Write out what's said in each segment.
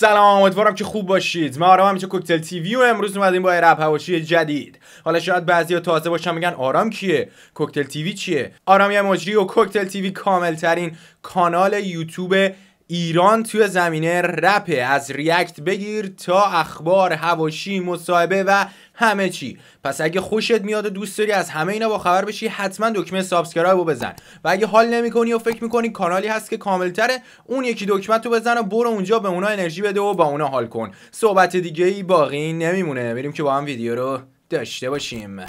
سلام امیدوارم که خوب باشید ما آرام همیشه کوکتل تی وی و امروز اومدیم با رپ هواشی جدید حالا شاید ها تازه باشن میگن آرام کیه کوکتل تیوی چیه آرام یه مجری و کوکتل تیوی وی کامل ترین کانال یوتیوب ایران توی زمینه رپ از ریاکت بگیر تا اخبار هواشی مصاحبه و همه چی پس اگه خوشت میاد و دوست داری از همه اینا با خبر بشی حتما دکمه سابسکرایب رو بزن و اگه حال نمیکنی و فکر میکنی کانالی هست که کاملتره اون یکی دکمه تو بزن و برو اونجا به اونا انرژی بده و با اونا حال کن صحبت دیگه ای باقی نمیمونه بریم که با هم ویدیو رو داشته باشیم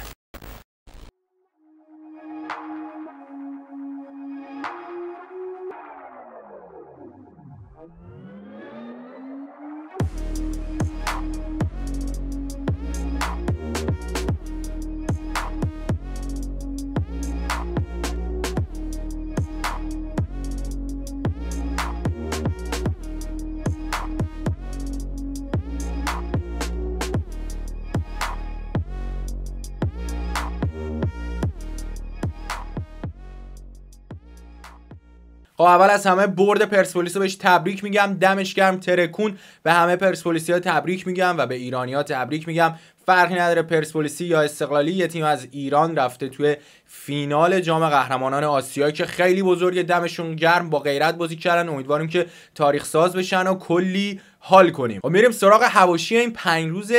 خب، اول از همه برد پرسپولیس رو بهش تبریک میگم دمش گرم ترکون به همه ها تبریک میگم و به ها تبریک میگم فرقی نداره پرسپولیسی یا استقلالی یه تیم از ایران رفته توی فینال جام قهرمانان آسیا که خیلی بزرگ دمشون گرم با غیرت بازی کردن امیدواریم که تاریخ ساز بشن و کلی حال کنیم و خب، میریم سراغ حواشی این پنج روز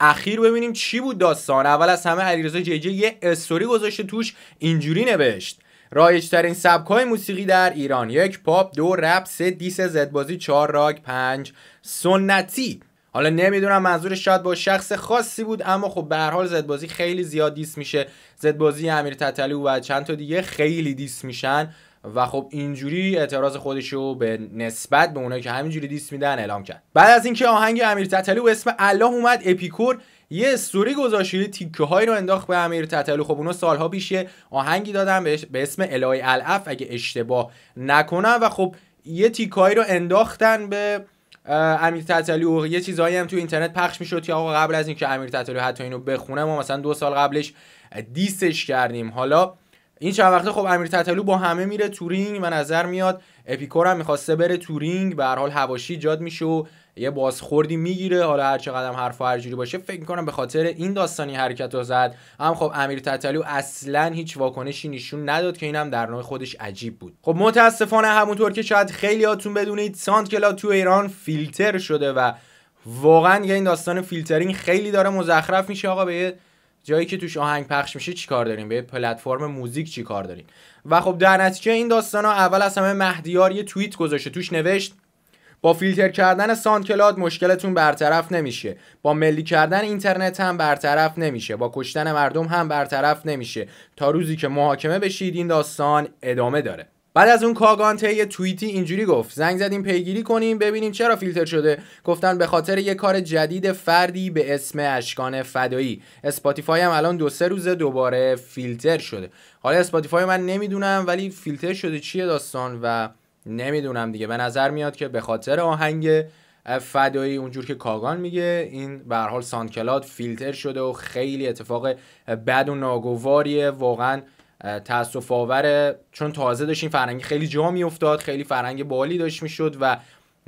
اخیر ببینیم چی بود داستان اول از همه علیرضا جی, یه استوری گذاشته توش اینجوری نوشت رایج ترین سبک های موسیقی در ایران یک پاپ دو رپ سه دیس زدبازی چهار راک پنج سنتی حالا نمیدونم منظور شاید با شخص خاصی بود اما خب به هر حال زدبازی خیلی زیاد دیس میشه زدبازی امیر تتلو و چند تا دیگه خیلی دیس میشن و خب اینجوری اعتراض خودش رو به نسبت به اونایی که همینجوری دیس میدن اعلام کرد بعد از اینکه آهنگ امیر تتلو اسم الله اومد اپیکور یه استوری یه تیکه هایی رو انداخت به امیر تتلو خب اونو سالها پیش آهنگی دادن به اسم الهی الاف اگه اشتباه نکنم و خب یه تیکایی رو انداختن به امیر تتلو یه چیزایی هم تو اینترنت پخش میشد که آقا قبل از اینکه امیر تتلو حتی اینو بخونه ما مثلا دو سال قبلش دیسش کردیم حالا این چند وقته خب امیر تتلو با همه میره تورینگ و نظر میاد اپیکور هم میخواسته بره تورینگ به هر حال حواشی ایجاد میشه و یه بازخوردی میگیره حالا هر چقدر هم حرف هر جوری باشه فکر کنم به خاطر این داستانی حرکت رو زد هم خب امیر تتلو اصلا هیچ واکنشی نشون نداد که اینم در نوع خودش عجیب بود خب متاسفانه همونطور که شاید خیلی هاتون بدونید سانت کلا تو ایران فیلتر شده و واقعا یه این داستان فیلترینگ خیلی داره مزخرف میشه آقا به جایی که توش آهنگ پخش میشه چی کار داریم به پلتفرم موزیک کار داریم و خب در نتیجه این داستان ها اول از همه مهدیار یه توییت گذاشته توش نوشت با فیلتر کردن سانکلاد مشکلتون برطرف نمیشه با ملی کردن اینترنت هم برطرف نمیشه با کشتن مردم هم برطرف نمیشه تا روزی که محاکمه بشید این داستان ادامه داره بعد از اون کاگان یه توییتی اینجوری گفت زنگ زدیم پیگیری کنیم ببینیم چرا فیلتر شده گفتن به خاطر یه کار جدید فردی به اسم اشکان فدایی اسپاتیفای هم الان دو سه روز دوباره فیلتر شده حالا اسپاتیفای من نمیدونم ولی فیلتر شده چیه داستان و نمیدونم دیگه به نظر میاد که به خاطر آهنگ فدایی اونجور که کاگان میگه این به هر حال فیلتر شده و خیلی اتفاق بد و ناگواریه واقعا تاسف آوره چون تازه داشت این فرنگ خیلی جا میافتاد خیلی فرنگ بالی داشت میشد و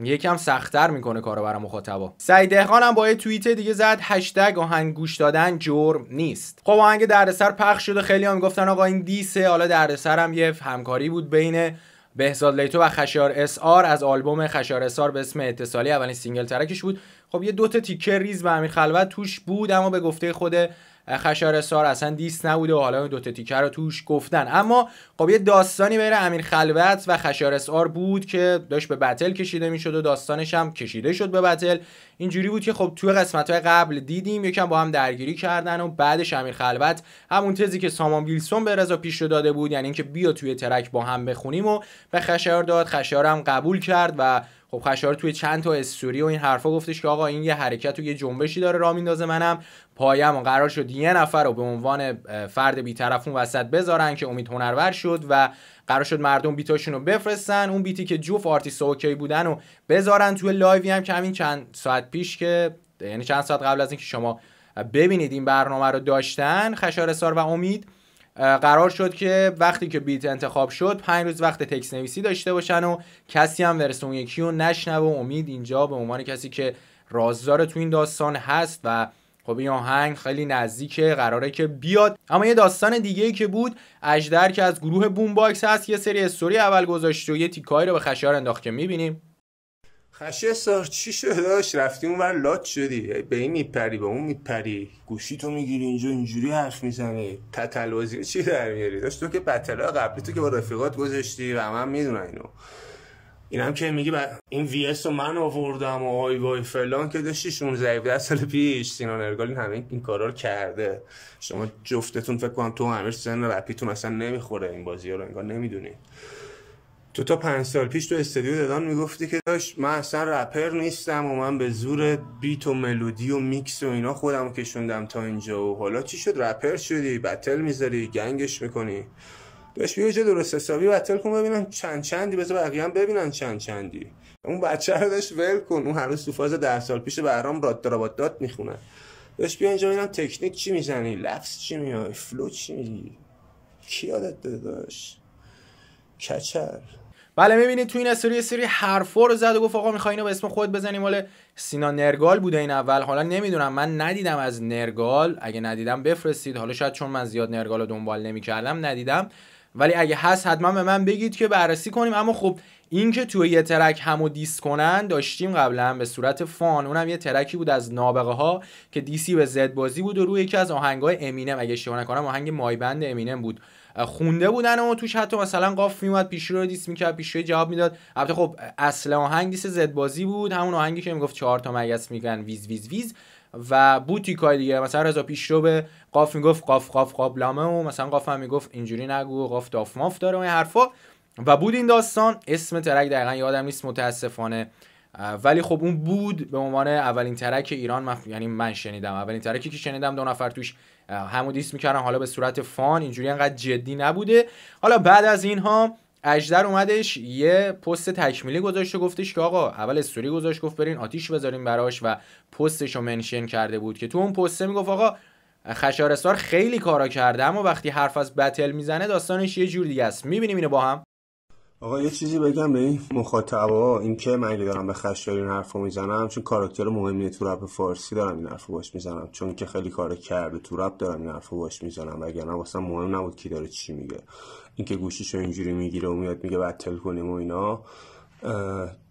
یکم سختتر میکنه کارو برای مخاطبا سعید دهقان هم با یه توییت دیگه زد هشتگ آهنگ گوش دادن جرم نیست خب آهنگ دردسر پخش شده خیلی هم گفتن آقا این دیسه حالا دردسر هم یه همکاری بود بین بهزاد لیتو و خشار اس آر از آلبوم خشار اس آر به اسم اتصالی اولین سینگل ترکش بود خب یه دوتا تیکه ریز به همین خلوت توش بود اما به گفته خود خشار سار اصلا دیست نبوده و حالا اون دو تا تیکه رو توش گفتن اما خب یه داستانی بین امیر خلوت و خشار سار بود که داشت به بتل کشیده میشد و داستانش هم کشیده شد به بتل اینجوری بود که خب توی قسمت های قبل دیدیم یکم با هم درگیری کردن و بعدش امیر خلوت همون تزی که سامان ویلسون به رضا پیش رو داده بود یعنی اینکه بیا توی ترک با هم بخونیم و به خشار داد خشار هم قبول کرد و خب خشار توی چند تا استوری و این حرفا گفتش که آقا این یه حرکت و یه جنبشی داره راه میندازه منم پایم قرار شد یه نفر رو به عنوان فرد بیطرف اون وسط بذارن که امید هنرور شد و قرار شد مردم بیتاشون رو بفرستن اون بیتی که جوف آرتیست اوکی بودن و بذارن توی لایوی هم که همین چند ساعت پیش که یعنی چند ساعت قبل از اینکه شما ببینید این برنامه رو داشتن خشار و امید قرار شد که وقتی که بیت انتخاب شد پنج روز وقت تکس نویسی داشته باشن و کسی هم ورسون یکی رو نشنوه و امید اینجا به عنوان کسی که رازدار تو این داستان هست و خب این آهنگ خیلی نزدیکه قراره که بیاد اما یه داستان دیگه ای که بود اجدر که از گروه بوم باکس هست یه سری استوری اول گذاشته و یه تیکایی رو به خشار انداخت که میبینیم خشه سار چی داشت رفتی اون لات شدی به این میپری به اون میپری گوشی تو میگیری اینجا اینجوری حرف میزنی تتلوازی چی در میاری داشت تو که بتلا قبلی تو که با رفیقات گذاشتی و من میدونه اینو هم که میگی با این وی اس رو من آوردم و آی وای فلان که داشتی 16 سال پیش سینان نرگال این همه این کارا رو کرده شما جفتتون فکر کنم تو همه سن رپیتون اصلا نمیخوره این بازی رو انگار نمیدونی تو تا پنج سال پیش تو استودیو ددان میگفتی که داشت من اصلا رپر نیستم و من به زور بیت و ملودی و میکس و اینا خودم کشوندم تا اینجا و حالا چی شد رپر شدی بتل میذاری گنگش میکنی داشت بیا درست حسابی بتل کن ببینم چند چندی بذار بقیه هم ببینن چند چندی اون بچه رو داشت ول کن اون هر تو فاز ده سال پیش بهرام راد دراباد داد میخونه داشت بیا اینجا ببینم تکنیک چی میزنی لفظ چی میای فلو چی میگی کی یادت داشت کچر بله میبینید تو این استوری سری حرفا رو زد و گفت آقا میخوای اینو به اسم خود بزنیم مال سینا نرگال بوده این اول حالا نمیدونم من ندیدم از نرگال اگه ندیدم بفرستید حالا شاید چون من زیاد نرگال رو دنبال نمیکردم ندیدم ولی اگه هست حتما به من بگید که بررسی کنیم اما خب اینکه توی یه ترک همو دیس کنن داشتیم قبلا به صورت فان اونم یه ترکی بود از نابغه ها که دیسی به زد بازی بود و روی یکی از آهنگای امینم اگه اشتباه نکنم آهنگ مایبند امینم بود خونده بودن و توش حتی مثلا قاف میومد پیش رو دیس میکرد پیش رو جواب میداد البته خب اصل آهنگ دیس زدبازی بود همون آهنگی که میگفت چهار تا مگس میگن ویز ویز ویز و بود دیگه مثلا رضا پیشرو به قاف میگفت قاف قاف قاف لامه و مثلا قاف هم میگفت اینجوری نگو قاف داف ماف داره و این حرفا و بود این داستان اسم ترک دقیقا یادم نیست متاسفانه ولی خب اون بود به عنوان اولین ترک ایران من یعنی من شنیدم اولین ترکی که شنیدم دو نفر توش همو دیس میکردن حالا به صورت فان اینجوری انقدر جدی نبوده حالا بعد از اینها اجدر اومدش یه پست تکمیلی گذاشت و گفتش که آقا اول استوری گذاشت گفت برین آتیش بذاریم براش و پستش رو منشن کرده بود که تو اون پسته میگفت آقا خشارستار خیلی کارا کرده اما وقتی حرف از بتل میزنه داستانش یه جور دیگه است میبینیم اینو با هم آقا یه چیزی بگم به این مخاطبا اینکه من دارم به خشیاری این رو میزنم چون کاراکتر مهمی تو رپ فارسی دارم این رو باش میزنم چون که خیلی کار کرده تو رپ دارم این رو باش میزنم وگرنه واسه مهم نبود کی داره چی میگه اینکه رو اینجوری میگیره و میاد میگه بتل کنیم و اینا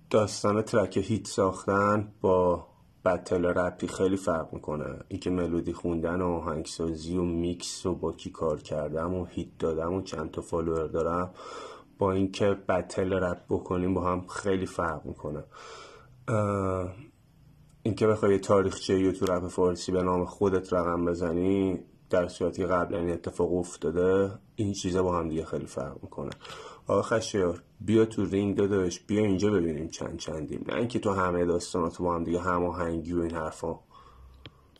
داستان ترک هیت ساختن با بتل رپی خیلی فرق میکنه اینکه ملودی خوندن و آهنگسازی و میکس و با کی کار کردم و هیت دادم و چند تا فالوور دارم با اینکه بتل رد بکنیم با هم خیلی فرق میکنه اینکه بخوای یه تاریخچه یو تو رپ فارسی به نام خودت رقم بزنی در صورتی که قبلا این اتفاق افتاده این چیزا با هم دیگه خیلی فرق میکنه آقا خشیار بیا تو رینگ داداش بیا اینجا ببینیم چند چندیم نه اینکه تو همه داستانات با هم دیگه هماهنگی و این حرفا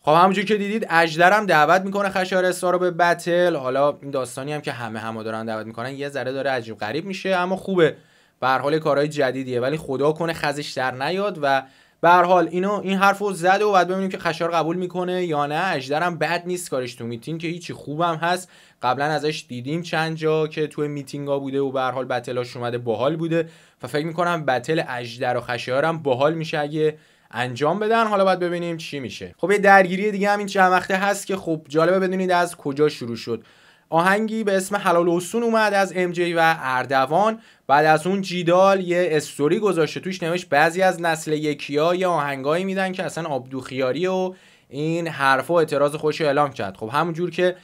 خب همونجور که دیدید اجدر دعوت میکنه خشایارستان رو به بتل حالا این داستانی هم که همه همو دارن دعوت میکنن یه ذره داره عجیب غریب میشه اما خوبه به حال کارهای جدیدیه ولی خدا کنه خزش در نیاد و به حال اینو این حرفو زد و بعد ببینیم که خشار قبول میکنه یا نه اجدر هم بد نیست کارش تو میتینگ که هیچی خوبم هست قبلا ازش دیدیم چند جا که تو میتینگ بوده و به حال بتلاش اومده باحال بوده و فکر میکنم بتل اجدر و خشارم باحال میشه اگه انجام بدن حالا باید ببینیم چی میشه خب یه درگیری دیگه همین چند وقته هست که خب جالبه بدونید از کجا شروع شد آهنگی به اسم حلال حسون اومد از ام جی و اردوان بعد از اون جیدال یه استوری گذاشته توش نوشت بعضی از نسل یکیا یه آهنگایی میدن که اصلا آبدوخیاری و این و اعتراض خودش رو اعلام کرد خب همونجور که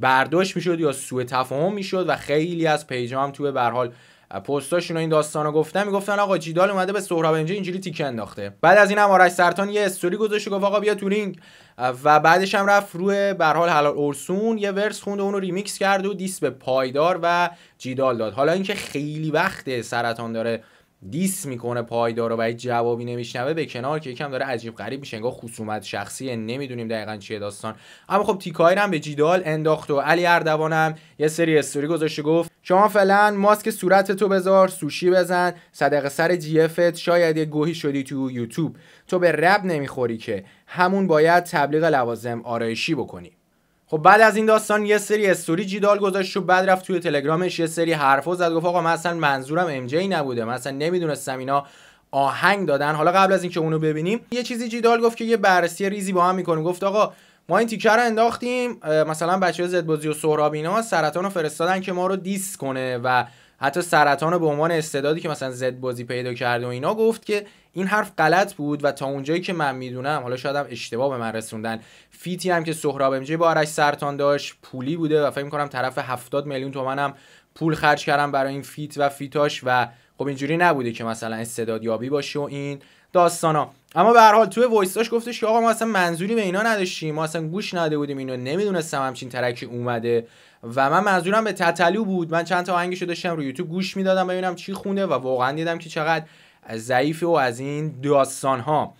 برداشت میشد یا سوء تفاهم میشد و خیلی از پیجام تو به حال پستاشون این داستان رو گفتن میگفتن آقا جیدال اومده به سهراب اینجا اینجوری تیکه انداخته بعد از این هم آرش سرطان یه استوری گذاشت گفت آقا بیا تو رینگ و بعدش هم رفت روی به حال حلال اورسون یه ورس خوند و اونو ریمیکس کرد و دیس به پایدار و جیدال داد حالا اینکه خیلی وقت سرطان داره دیس میکنه پایدار و جوابی نمیشنوه به کنار که یکم داره عجیب غریب میشه انگار خصومت شخصی نمیدونیم دقیقا چیه داستان اما خب تیکایر هم به جیدال انداخت و علی اردوانم یه سری استوری گذاشته گفت شما فعلا ماسک صورت تو بذار سوشی بزن صدق سر جیفت شاید یه گوهی شدی تو یوتیوب تو به رب نمیخوری که همون باید تبلیغ لوازم آرایشی بکنی خب بعد از این داستان یه سری استوری جیدال گذاشت و بعد رفت توی تلگرامش یه سری حرفا زد گفت آقا من اصلا منظورم ام جی نبوده من اصلا نمیدونستم اینا آهنگ دادن حالا قبل از اینکه اونو ببینیم یه چیزی جیدال گفت که یه بررسی ریزی با هم میکنیم گفت آقا ما این تیکر رو انداختیم مثلا بچه بازی و سهراب اینا سرطان رو فرستادن که ما رو دیس کنه و حتی سرطان رو به عنوان استعدادی که مثلا بازی پیدا کرده و اینا گفت که این حرف غلط بود و تا اونجایی که من میدونم حالا شاید هم اشتباه به من رسوندن فیتی هم که سهراب امجی با آرش سرطان داشت پولی بوده و فکر میکنم طرف 70 میلیون تومن هم پول خرج کردم برای این فیت و فیتاش و خب اینجوری نبوده که مثلا استعدادیابی باشه و این داستانا اما به هر حال توی وایساش گفتش که آقا ما اصلا منظوری به اینا نداشتیم ما اصلا گوش نده بودیم اینو نمیدونستم همچین ترکی اومده و من منظورم به تتلو بود من چند تا آهنگشو داشتم رو یوتیوب گوش میدادم ببینم چی خونه و واقعا دیدم که چقدر ضعیف و از این داستان ها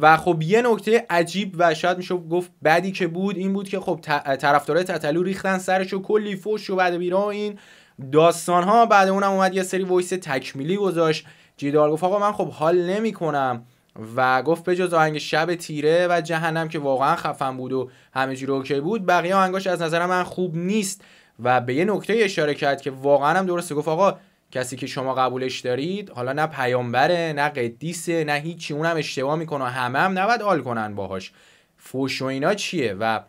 و خب یه نکته عجیب و شاید میشه گفت بعدی که بود این بود که خب طرفدارای تتلو ریختن سرش و کلی فوش و بعد بیرا این داستان ها بعد اونم اومد یه سری وایس تکمیلی گذاشت جیدار گفت آقا من خب حال کنم و گفت به آهنگ شب تیره و جهنم که واقعا خفن بود و همه رو اوکی بود بقیه آهنگاش از نظر من خوب نیست و به یه نکته اشاره کرد که واقعا هم درسته گفت آقا کسی که شما قبولش دارید حالا نه پیامبره نه قدیسه نه هیچی اونم اشتباه میکنه همه هم نباید آل کنن باهاش فوش و اینا چیه و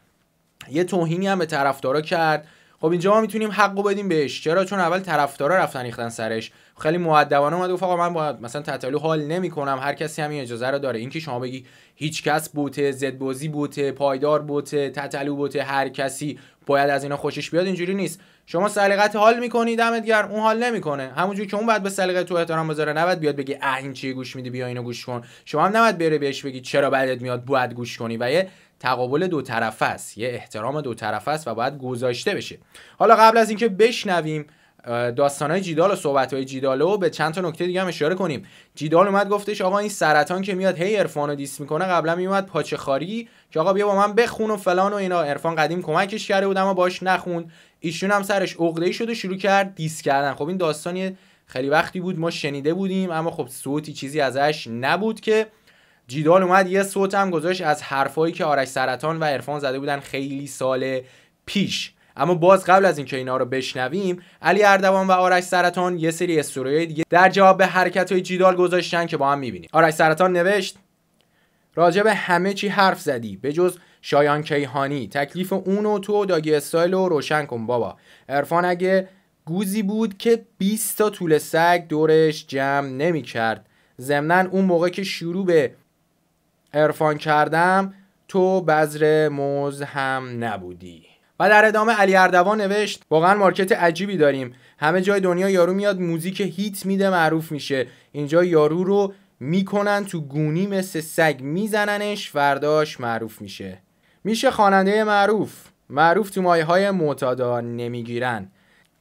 یه توهینی هم به طرفدارا کرد خب اینجا ما میتونیم حقو بدیم بهش چرا چون اول طرفدارا رفتن ریختن سرش خیلی مؤدبانه اومد گفت آقا من مثلا تتلو حال نمیکنم هر کسی هم این اجازه رو داره اینکه شما بگی هیچ کس بوته زدبوزی بوته پایدار بوته تتلو بوته هر کسی باید از اینا خوشش بیاد اینجوری نیست شما سلیقت حال میکنی دمت گرم اون حال نمیکنه همونجوری که اون بعد به سلیقه تو احترام بذاره نباید بیاد بگی اه این چی گوش میدی بیا اینو گوش کن شما هم نباید بره بهش بگی چرا بعدت میاد باید گوش کنی و یه تقابل دو طرفه است یه احترام دو طرفه است و باید گذاشته بشه حالا قبل از اینکه بشنویم داستانای جیدال و صحبتهای جیدالو به چند تا نکته دیگه هم اشاره کنیم جیدال اومد گفتش آقا این سرطان که میاد هی عرفانو دیس میکنه قبلا میومد پاچخاری که آقا بیا با من بخون و فلان و اینا عرفان قدیم کمکش کرده بود اما باش نخوند ایشون هم سرش عقده‌ای شد و شروع کرد دیس کردن خب این داستانی خیلی وقتی بود ما شنیده بودیم اما خب صوتی چیزی ازش نبود که جیدال اومد یه صوت هم گذاشت از حرفایی که آرش سرطان و عرفان زده بودن خیلی سال پیش اما باز قبل از اینکه اینا رو بشنویم علی اردوان و آرش سرطان یه سری استوری دیگه در جواب به حرکت های جیدال گذاشتن که با هم میبینیم آرش سرطان نوشت راجع به همه چی حرف زدی به جز شایان کیهانی تکلیف اون و تو داگی استایل رو روشن کن بابا عرفان اگه گوزی بود که 20 تا طول سگ دورش جمع نمیکرد ضمنا اون موقع که شروع به عرفان کردم تو بذر موز هم نبودی و در ادامه علی اردوان نوشت واقعا مارکت عجیبی داریم همه جای دنیا یارو میاد موزیک هیت میده معروف میشه اینجا یارو رو میکنن تو گونی مثل سگ میزننش فرداش معروف میشه میشه خواننده معروف معروف تو مایه های معتادا نمیگیرن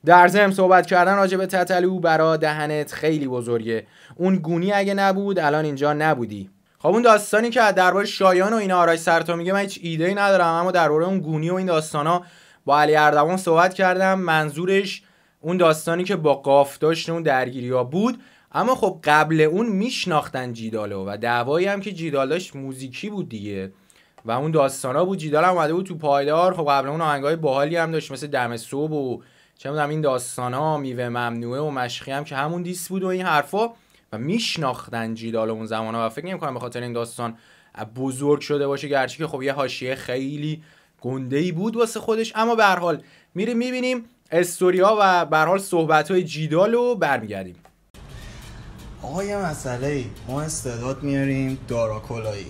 در زم صحبت کردن راجع به تتلو برا دهنت خیلی بزرگه اون گونی اگه نبود الان اینجا نبودی خب اون داستانی که درباره شایان و این آرای سرتا میگه من هیچ ایده ای ندارم اما درباره اون گونی و این داستانا با علی اردوان صحبت کردم منظورش اون داستانی که با قاف داشت اون درگیری ها بود اما خب قبل اون میشناختن جیدالو و دعوایی هم که جیدال موزیکی بود دیگه و اون داستانا بود جیدال هم اومده بود تو پایدار خب قبل اون آهنگای باحالی هم داشت مثل دم صبح و چه میدونم این داستانا میوه ممنوعه و مشخی هم که همون دیس بود و این حرفا و میشناختن جیدال اون زمان ها و فکر نمی‌کنم به خاطر این داستان بزرگ شده باشه گرچه که خب یه حاشیه خیلی گنده ای بود واسه خودش اما به هر حال میریم میبینیم استوریا و به هر حال صحبت های جیدال رو برمیگردیم آقا یه مسئله ما استعداد میاریم دارا کلایی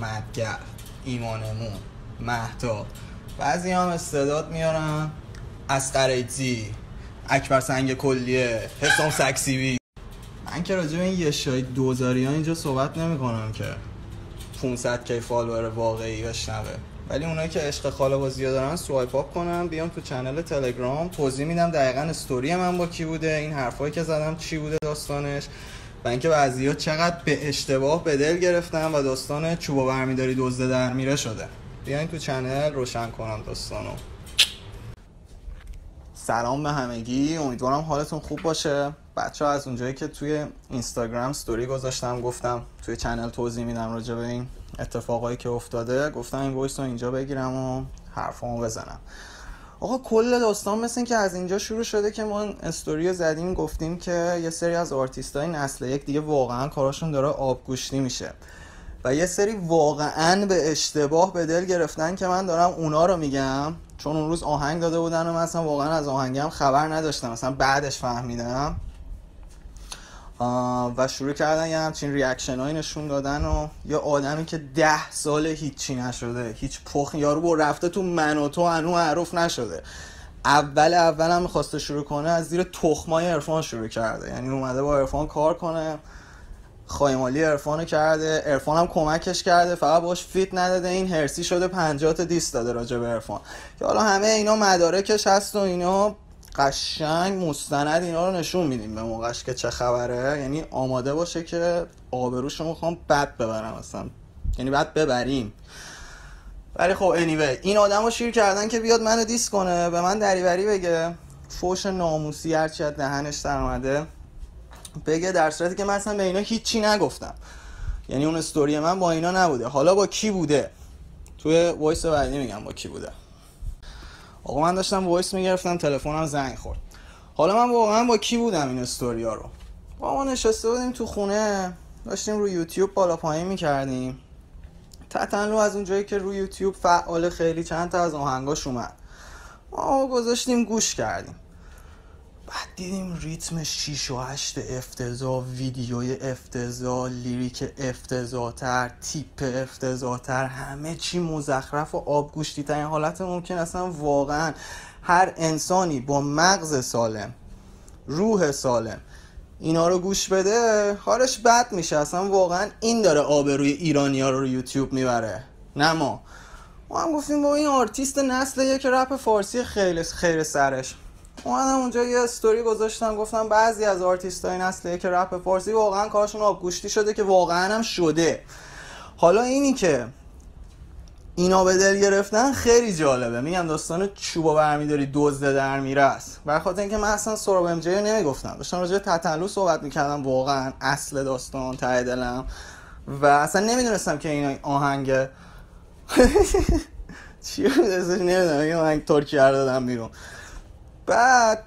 مدگر ایمانمون مهتا بعضی هم استعداد میارن از اکبر سنگ کلیه حسام سکسیوی من که راجع این یه شاید دوزاری ها اینجا صحبت نمی کنم که 500 کی فالوور واقعی بشنوه ولی اونایی که عشق خاله بازی دارن سوایپ اپ کنم بیام تو چنل تلگرام توضیح میدم دقیقا استوری من با کی بوده این حرفایی که زدم چی بوده داستانش و اینکه بعضیا چقدر به اشتباه به دل گرفتن و داستان چوبا برمیداری دزده در میره شده بیاین تو چنل روشن کنم داستانو سلام به همگی امیدوارم حالتون خوب باشه بچه ها از اونجایی که توی اینستاگرام ستوری گذاشتم گفتم توی چنل توضیح میدم راجع به این اتفاقایی که افتاده گفتم این وایس رو اینجا بگیرم و حرفامو بزنم آقا کل داستان مثل که از اینجا شروع شده که ما استوری زدیم گفتیم که یه سری از آرتیست های نسل یک دیگه واقعا کاراشون داره آبگوشتی میشه و یه سری واقعا به اشتباه به دل گرفتن که من دارم اونا رو میگم چون اون روز آهنگ داده بودن و من اصلا واقعا از آهنگم خبر نداشتم مثلا بعدش فهمیدم و شروع کردن یه همچین ریاکشن هایی نشون دادن و یه آدمی که ده سال هیچی نشده هیچ پخ یارو با رفته تو من و تو انو نشده اول اول هم میخواسته شروع کنه از زیر تخمای عرفان شروع کرده یعنی اومده با عرفان کار کنه خایمالی ارفانو کرده ارفان هم کمکش کرده فقط باش فیت نداده این هرسی شده پنجات تا دیست داده راجع به ارفان که حالا همه اینا مدارکش هست و اینا قشنگ مستند اینا رو نشون میدیم به موقعش که چه خبره یعنی آماده باشه که آبروش رو میخوام بد ببرم اصلا یعنی بد ببریم ولی خب انیوی این آدم رو شیر کردن که بیاد منو دیس کنه به من دریوری بگه فوش ناموسی هرچی از دهنش در اومده بگه در صورتی که من اصلا به اینا هیچی نگفتم یعنی اون استوری من با اینا نبوده حالا با کی بوده توی وایس بعدی میگم با کی بوده آقا من داشتم وایس میگرفتم تلفنم زنگ خورد حالا من واقعا با کی بودم این استوریا رو با ما نشسته بودیم تو خونه داشتیم رو یوتیوب بالا پایین میکردیم تتنلو از اون جایی که روی یوتیوب فعال خیلی چند تا از آهنگاش اومد ما گذاشتیم گوش کردیم بعد دیدیم ریتم 6 و 8 افتضاح ویدیوی افتضاح لیریک تر تیپ تر همه چی مزخرف و آبگوشتی این حالت ممکن اصلا واقعا هر انسانی با مغز سالم روح سالم اینا رو گوش بده حالش بد میشه اصلا واقعا این داره آبروی ایرانیا رو رو یوتیوب میبره نه ما ما هم گفتیم با این آرتیست نسل یک رپ فارسی خیلی خیر سرش اومدم اونجا یه استوری گذاشتم گفتم بعضی از های نسل که رپ فارسی واقعا کارشون آبگوشتی شده که واقعا هم شده حالا اینی که اینا به دل گرفتن خیلی جالبه میگم داستان چوبا برمیداری دوزده در میره است خاطر اینکه من اصلا سراب ام جی نمیگفتم داشتم راجع تتلو صحبت میکردم واقعا اصل داستان ته دلم و اصلا نمیدونستم که این آهنگ چی بود نمیدونم این آهنگ ترکیه رو دادم بیرون بعد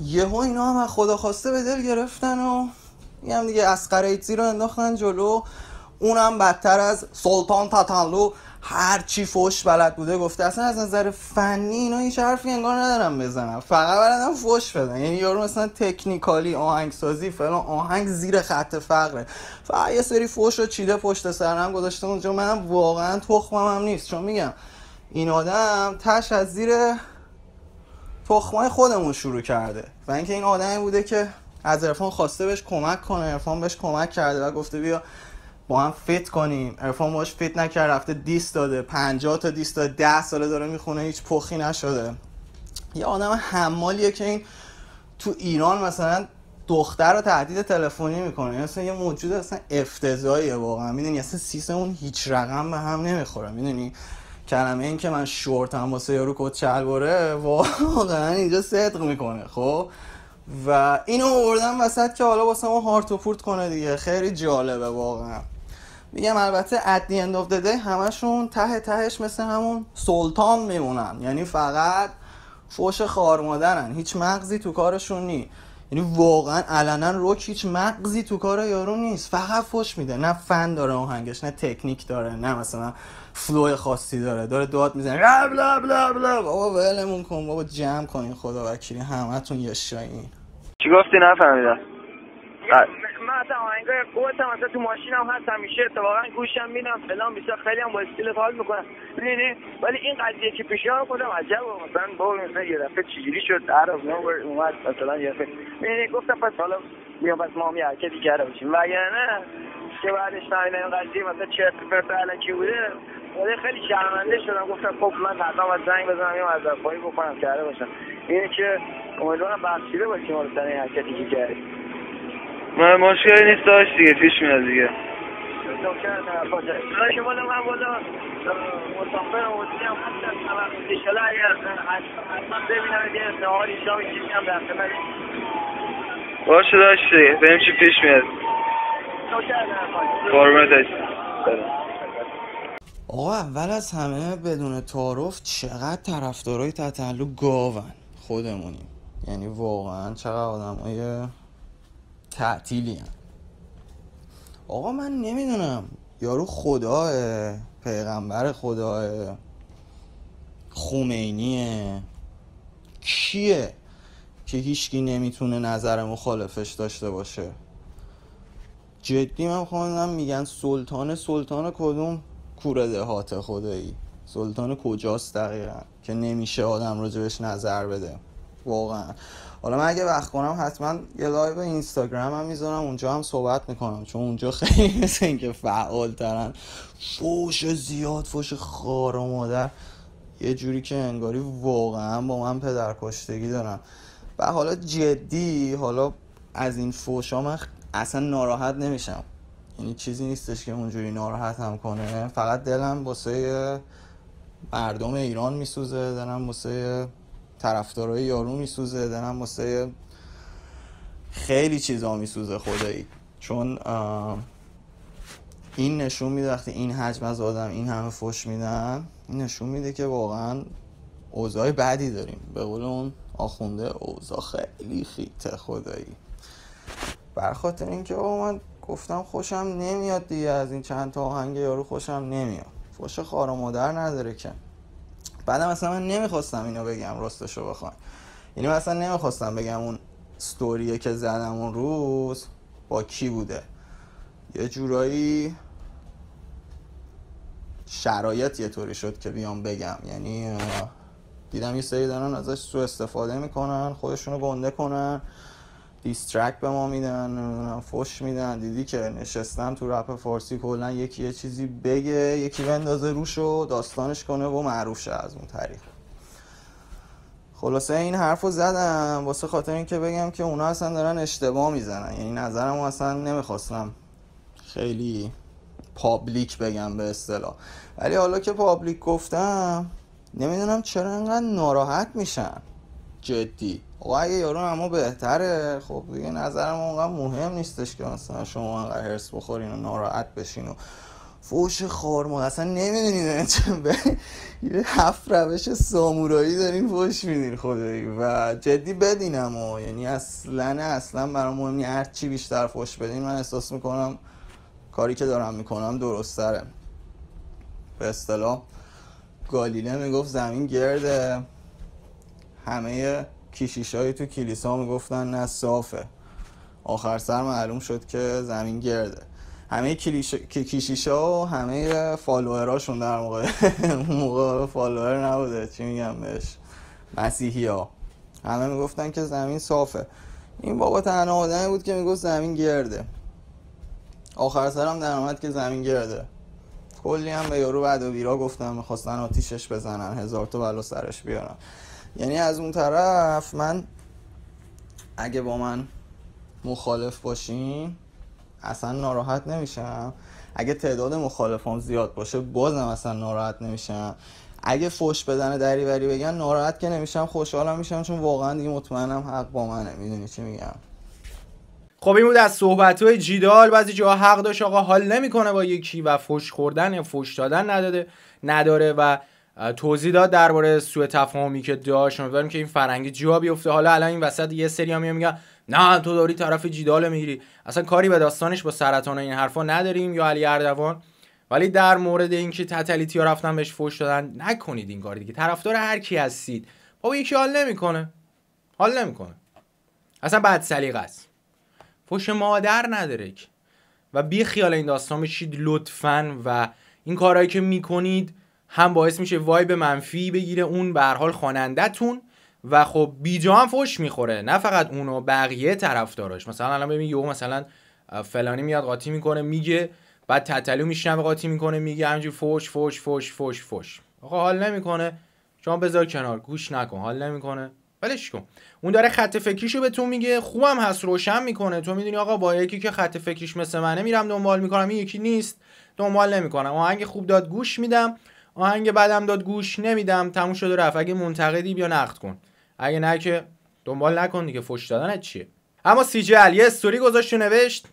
یهو اینا هم خدا خواسته به دل گرفتن و این هم دیگه اسقر ایتزی رو انداختن جلو اونم بدتر از سلطان تاتانلو هر چی فوش بلد بوده گفته اصلا از نظر فنی اینا هیچ حرفی انگار ندارم بزنم فقط بلدم فوش بدن یعنی یارو مثلا تکنیکالی آهنگسازی فلان آهنگ زیر خط فقره فقط یه سری فوش رو چیده پشت سرم گذاشته اونجا منم واقعا تخمم هم نیست چون میگم این آدم تش از زیر تخمای خودمون شروع کرده و اینکه این آدمی بوده که از ارفان خواسته بهش کمک کنه ارفان بهش کمک کرده و گفته بیا با هم فیت کنیم ارفان باش فیت نکرد رفته دیست داده 50 تا دیست داده ده ساله داره میخونه هیچ پخی نشده یه آدم حمالیه که این تو ایران مثلا دختر رو تهدید تلفنی میکنه مثلا یعنی یه موجود اصلا افتضاحیه واقعا میدونی اصلا سیستمون هیچ رقم به هم نمیخوره میدونی کلمه این که من شورت هم واسه یارو کت شلواره واقعا اینجا صدق میکنه خب و اینو آوردم وسط که حالا واسه ما هارت و پورت کنه دیگه خیلی جالبه واقعا میگم البته at the end of the day همشون ته تهش مثل همون سلطان میمونن یعنی فقط فوش خارمادرن هیچ مغزی تو کارشون نیست یعنی واقعا علنا روک هیچ مغزی تو کار یارو نیست فقط فش میده نه فن داره آهنگش نه تکنیک داره نه مثلا فلو خاصی داره داره داد میزنه لب لب لب بابا ولمون کن بابا جمع کنین خدا وکیلی همتون یه شاین چی گفتی نفهمیدم من اصلا آهنگای قوت هم اصلا تو ماشینم هست همیشه اتفاقا گوشم میدم فلان بیشتر خیلی هم با استیل فعال میکنم نه ولی این قضیه که پیش ها کنم عجب مثلا با مثلا یه دفعه چجوری شد از نور اومد مثلا یه دفعه نه گفتم پس حالا بیا پس ما هم یه حرکت کرده باشیم وگرنه که بعدش نمیدونم این قضیه مثلا چرت پرت علکی بوده ولی خیلی شرمنده شدم گفتم خب من حتما از زنگ بزنم یا از بکنم کرده باشم اینه که امیدوارم بخشیده باشیم حالا سر این حرکتی که کردیم من مشکلی نیست داشت دیگه پیش میاد دیگه باشه داشت دیگه بریم چی پیش میاد قربونت آقا اول از همه بدون تعارف چقدر طرفدارای تتلو گاون خودمونیم یعنی واقعا چقدر آدمای تعطیلی آقا من نمیدونم یارو خداه پیغمبر خداه خمینیه کیه که هیچکی نمیتونه نظر مخالفش داشته باشه جدی من خواندم میگن سلطان سلطان کدوم کوره دهات خدایی سلطان کجاست دقیقا که نمیشه آدم راجبش نظر بده واقعا حالا من اگه وقت کنم حتما یه لایو اینستاگرام هم میذارم اونجا هم صحبت میکنم چون اونجا خیلی مثل اینکه فعال ترن فوش زیاد فوش خار و مادر یه جوری که انگاری واقعا با من پدر کشتگی دارن و حالا جدی حالا از این فوش ها من اصلا ناراحت نمیشم یعنی چیزی نیستش که اونجوری ناراحت هم کنه فقط دلم واسه مردم ایران میسوزه دلم واسه طرفدارای یارو میسوزه دلم واسه خیلی چیزا میسوزه خدایی چون این نشون میده وقتی این حجم از آدم این همه فش میدن این نشون میده که واقعا اوضاع بعدی داریم به قول اون آخونده اوضاع خیلی خیته خدایی برخاطر اینکه آقا من گفتم خوشم نمیاد دیگه از این چند تا آهنگ یارو خوشم نمیاد فش خارا مادر نداره که بعدم اصلا من نمیخواستم اینو بگم راستشو بخوام یعنی اصلا نمیخواستم بگم اون ستوریه که زدم اون روز با کی بوده یه جورایی شرایط یه طوری شد که بیام بگم یعنی دیدم یه سری دارن ازش سو استفاده میکنن خودشونو گنده کنن دیسترک به ما میدن فش میدن دیدی که نشستم تو رپ فارسی کلا یکی یه چیزی بگه یکی بندازه روش و داستانش کنه و معروف شه از اون طریق خلاصه این حرفو زدم واسه خاطر که بگم که اونا اصلا دارن اشتباه میزنن یعنی نظرم اصلا نمیخواستم خیلی پابلیک بگم به اصطلاح ولی حالا که پابلیک گفتم نمیدونم چرا انقدر ناراحت میشن جدی و خب اگه یارو اما بهتره خب دیگه نظرم اونقدر مهم نیستش که مثلا شما انقدر هرس بخورین و ناراحت بشین و فوش خورما اصلا نمیدونین یعنی به یه هفت روش سامورایی دارین فوش میدین خدایی و جدی بدینم و یعنی اصلا اصلا برام مهم هر چی بیشتر فوش بدین من احساس میکنم کاری که دارم میکنم درستره به اصطلاح گالیله میگفت زمین گرده همه های تو کلیسا میگفتن نه صافه آخر سر معلوم شد که زمین گرده همه کلیش... ها و همه هاشون در موقع موقع فالوئر نبوده چی میگم بهش مسیحی ها همه میگفتن که زمین صافه این بابا تنها آدمی بود که میگفت زمین گرده آخر سرم در آمد که زمین گرده کلی هم به یارو بعد و بیرا گفتن میخواستن آتیشش بزنن هزار تا بلا سرش بیارن یعنی از اون طرف من اگه با من مخالف باشین اصلا ناراحت نمیشم اگه تعداد مخالفان زیاد باشه بازم اصلا ناراحت نمیشم اگه فوش بدن دریوری بگن ناراحت که نمیشم خوشحالم میشم چون واقعا دیگه مطمئنم حق با منه میدونی چی میگم خب این بود از صحبت های جیدال بعضی جاها حق داشت آقا حال نمیکنه با یکی و فوش خوردن یا فوش دادن نداده نداره و توضیح داد درباره سوء تفاهمی که داشت امیدواریم که این فرنگی جا بیفته حالا الان این وسط یه سری هم میگن نه تو داری طرف جدال میگیری اصلا کاری به داستانش با سرطان و این حرفا نداریم یا علی اردوان ولی در مورد اینکه تتلیتی ها رفتن بهش فوش دادن نکنید این کار دیگه طرفدار هر کی هستید بابا یکی حال نمیکنه حال نمیکنه اصلا بعد سلیقه است فوش مادر نداره و بی خیال این داستان بشید لطفا و این کارهایی که میکنید هم باعث میشه وایب منفی بگیره اون به حال خوانندتون و خب بیجا هم فوش میخوره نه فقط اونو بقیه طرفداراش مثلا الان ببین یهو مثلا فلانی میاد قاطی میکنه میگه بعد تتلو میشنوه قاطی میکنه میگه همینجور فوش فوش فوش فوش فوش آقا حال نمیکنه چون بذار کنار گوش نکن حال نمیکنه ولش کن اون داره خط فکریشو به تو میگه خوبم هست روشن میکنه تو میدونی آقا با یکی که خط فکریش مثل منه میرم دنبال میکنم این یکی نیست دنبال نمیکنم آهنگ خوب داد گوش میدم آهنگ بعدم داد گوش نمیدم تموم شد و رفت اگه منتقدی بیا نقد کن اگه نه که دنبال نکن دیگه فوش دادن چیه اما جی یه استوری گذاشت و نوشت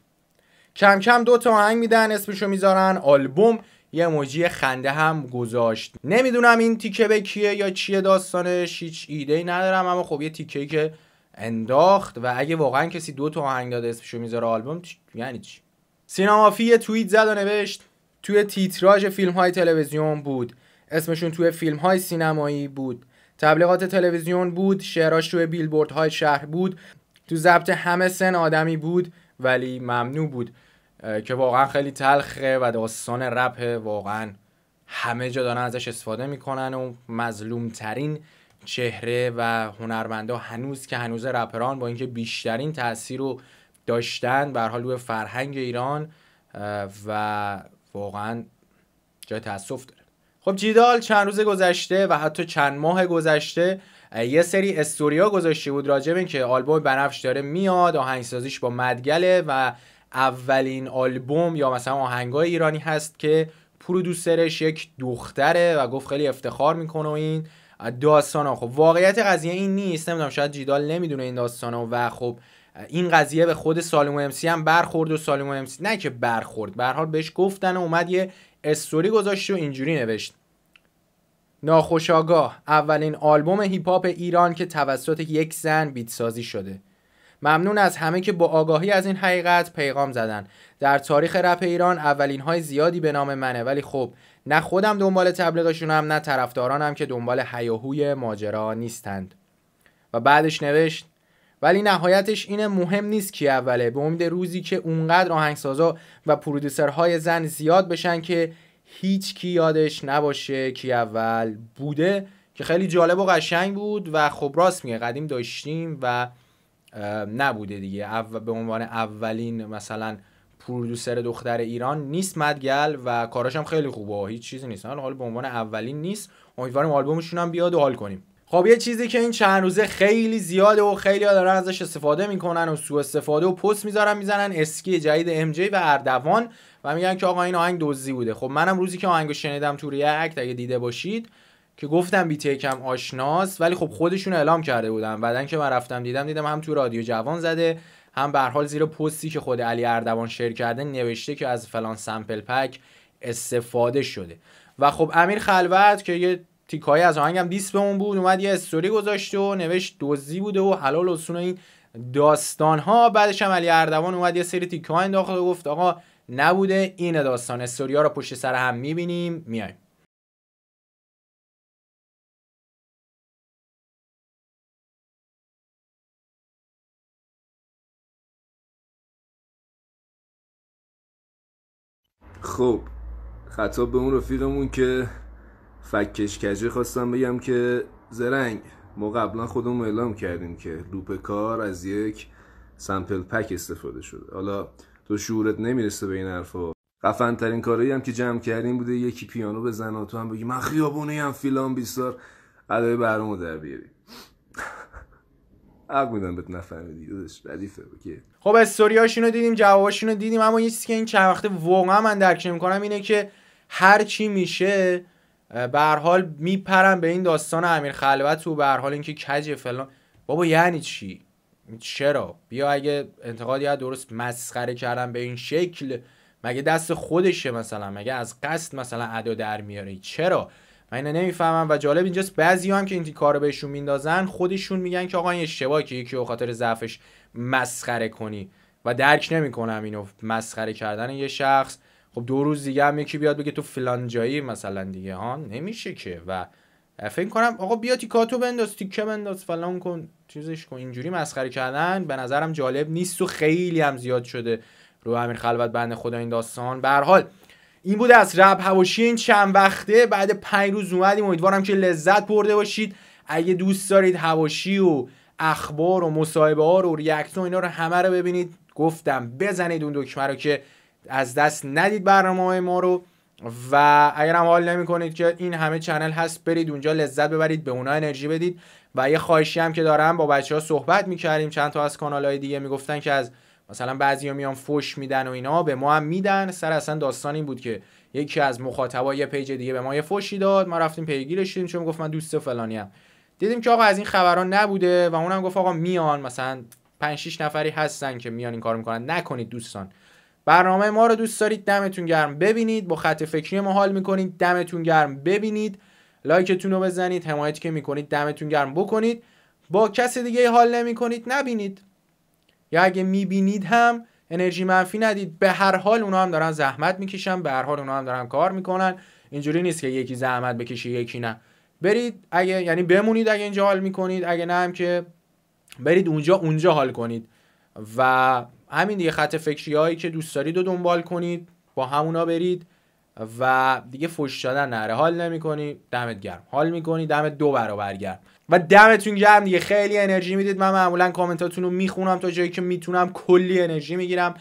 کم کم دو تا آهنگ میدن اسمشو میذارن آلبوم یه موجی خنده هم گذاشت نمیدونم این تیکه به کیه یا چیه داستانش هیچ ایده ای ندارم اما خب یه تیکه که انداخت و اگه واقعا کسی دو تا آهنگ داده اسمشو میذاره آلبوم یعنی چی سینمافی توییت زد و نوشت توی تیتراژ فیلم های تلویزیون بود اسمشون توی فیلم های سینمایی بود تبلیغات تلویزیون بود شعراش توی بیلبورد های شهر بود تو ضبط همه سن آدمی بود ولی ممنوع بود که واقعا خیلی تلخه و داستان رپ واقعا همه جا دارن ازش استفاده میکنن و مظلوم ترین چهره و هنرمندا هنوز که هنوز رپران با اینکه بیشترین تاثیر رو داشتن بر حال فرهنگ ایران و واقعا جای تاسف داره خب جیدال چند روز گذشته و حتی چند ماه گذشته یه سری استوریا گذاشته بود راجع به اینکه آلبوم بنفش داره میاد آهنگسازیش با مدگله و اولین آلبوم یا مثلا آهنگای ایرانی هست که پرودوسرش یک دختره و گفت خیلی افتخار میکنه و این داستانا خب واقعیت قضیه این نیست نمیدونم شاید جیدال نمیدونه این داستانا و خب این قضیه به خود سالم امسی هم برخورد و سالم امسی نه که برخورد به حال بهش گفتن و اومد یه استوری گذاشت و اینجوری نوشت ناخوشاگاه اولین آلبوم هیپ هاپ ایران که توسط یک زن بیت سازی شده ممنون از همه که با آگاهی از این حقیقت پیغام زدن در تاریخ رپ ایران اولین های زیادی به نام منه ولی خب نه خودم دنبال تبلیغشونم نه طرفدارانم که دنبال حیاهوی ماجرا نیستند و بعدش نوشت ولی نهایتش اینه مهم نیست کی اوله به امید روزی که اونقدر آهنگسازا و پرودوسرهای زن زیاد بشن که هیچ کی یادش نباشه کی اول بوده که خیلی جالب و قشنگ بود و خب راست میگه قدیم داشتیم و نبوده دیگه به عنوان اولین مثلا پرودوسر دختر ایران نیست مدگل و کاراشم خیلی خوبه هیچ چیزی نیست حالا به عنوان اولین نیست امیدواریم آلبومشون هم بیاد و حال کنیم خب یه چیزی که این چند روزه خیلی زیاده و خیلی ها دارن ازش استفاده میکنن و سوء استفاده و پست میذارن میزنن اسکی جدید ام جی و اردوان و میگن که آقا این آهنگ دزدی بوده خب منم روزی که آهنگو شنیدم تو ریاکت اگه دیده باشید که گفتم بی تیکم آشناس ولی خب خودشون اعلام کرده بودن بعدن که من رفتم دیدم دیدم هم تو رادیو جوان زده هم به حال زیر پستی که خود علی اردوان شیر کرده نوشته که از فلان سامپل پک استفاده شده و خب امیر خلوت که یه تیکایی از آهنگم به اون بود اومد یه استوری گذاشت و نوشت دوزی بوده و حلال و این داستان ها بعدش هم علی اردوان اومد یه سری تیکه انداخت و گفت آقا نبوده این داستان ها رو پشت سر هم میبینیم میایم خب خطاب به اون رفیقمون که کجی خواستم بگم که زرنگ ما قبلا خودمون اعلام کردیم که لوپ کار از یک سمپل پک استفاده شده حالا تو شعورت نمیرسه به این حرفا قفن ترین کاری هم که جمع کردیم بوده یکی پیانو بزنه و تو هم بگی من خیابونه هم فیلان بیستار ادای برامو در بیاری حق میدم بهت نفهمیدی داداش ردیفه اوکی خب استوریاش اینو دیدیم جواباشونو دیدیم اما یه چیزی که این چند وقته واقعا من درک نمیکنم اینه که هر چی میشه به هر حال میپرم به این داستان امیر خلوت و به حال اینکه کج فلان بابا یعنی چی چرا بیا اگه انتقادی از درست مسخره کردن به این شکل مگه دست خودشه مثلا مگه از قصد مثلا ادا در میاره چرا من اینو نمیفهمم و جالب اینجاست بعضی هم که این کارو بهشون میندازن خودشون میگن که آقا این اشتباهی که یکی به خاطر ضعفش مسخره کنی و درک نمیکنم اینو مسخره کردن یه شخص خب دو روز دیگه هم یکی بیاد بگه تو فلان جایی مثلا دیگه ها نمیشه که و فکر کنم آقا بیا تیکاتو بنداز تیکه بنداز فلان کن چیزش کن اینجوری مسخره کردن به نظرم جالب نیست و خیلی هم زیاد شده رو امیر خلوت بند خدا این داستان به حال این بود از رب حواشی این چند وقته بعد پنج روز اومدیم امیدوارم که لذت برده باشید اگه دوست دارید حواشی و اخبار و مصاحبه ها رو ریاکت و اینا رو همه رو ببینید گفتم بزنید اون دکمه رو که از دست ندید برنامه های ما رو و اگر هم حال نمی کنید که این همه چنل هست برید اونجا لذت ببرید به اونا انرژی بدید و یه خواهشی هم که دارم با بچه ها صحبت کردیم چند تا از کانال های دیگه گفتن که از مثلا بعضی ها میان فوش میدن و اینا به ما هم میدن سر اصلا داستان این بود که یکی از مخاطبای یه پیج دیگه به ما یه فوشی داد ما رفتیم پیگیرش شدیم چون گفت من دوست فلانی هم. دیدیم که آقا از این خبران نبوده و اونم گفت آقا میان مثلا 5 6 نفری هستن که میان این کارو میکنن نکنید دوستان برنامه ما رو دوست دارید دمتون گرم ببینید با خط فکری ما حال میکنید دمتون گرم ببینید لایکتون رو بزنید حمایت که میکنید دمتون گرم بکنید با کس دیگه حال نمیکنید نبینید یا اگه میبینید هم انرژی منفی ندید به هر حال اونا هم دارن زحمت میکشن به هر حال اونا هم دارن کار میکنن اینجوری نیست که یکی زحمت بکشه یکی نه برید اگه یعنی بمونید اگه اینجا حال میکنید اگه نه هم که برید اونجا اونجا حال کنید و همین دیگه خط فکری هایی که دوست دارید رو دنبال کنید با همونا برید و دیگه فوش دادن نره حال نمیکنی دمت گرم حال میکنی دمت دو برابر گرم و دمتون گرم دیگه خیلی انرژی میدید من معمولا کامنتاتون رو میخونم تا جایی که میتونم کلی انرژی میگیرم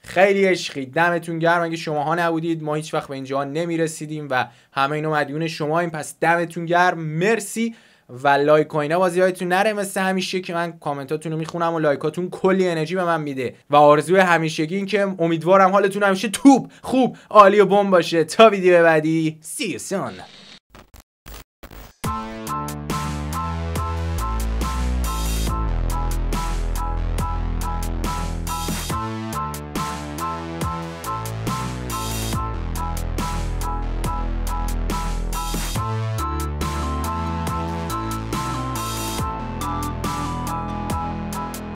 خیلی عشقی دمتون گرم اگه ها نبودید ما هیچ وقت به اینجا نمیرسیدیم و همه اینو مدیون شما این پس دمتون گرم مرسی و لایک و اینا بازی نره مثل همیشه که من کامنتاتون رو میخونم و لایکاتون کلی انرژی به من میده و آرزو همیشگی این که امیدوارم حالتون همیشه توپ خوب عالی و بم باشه تا ویدیو بعدی سی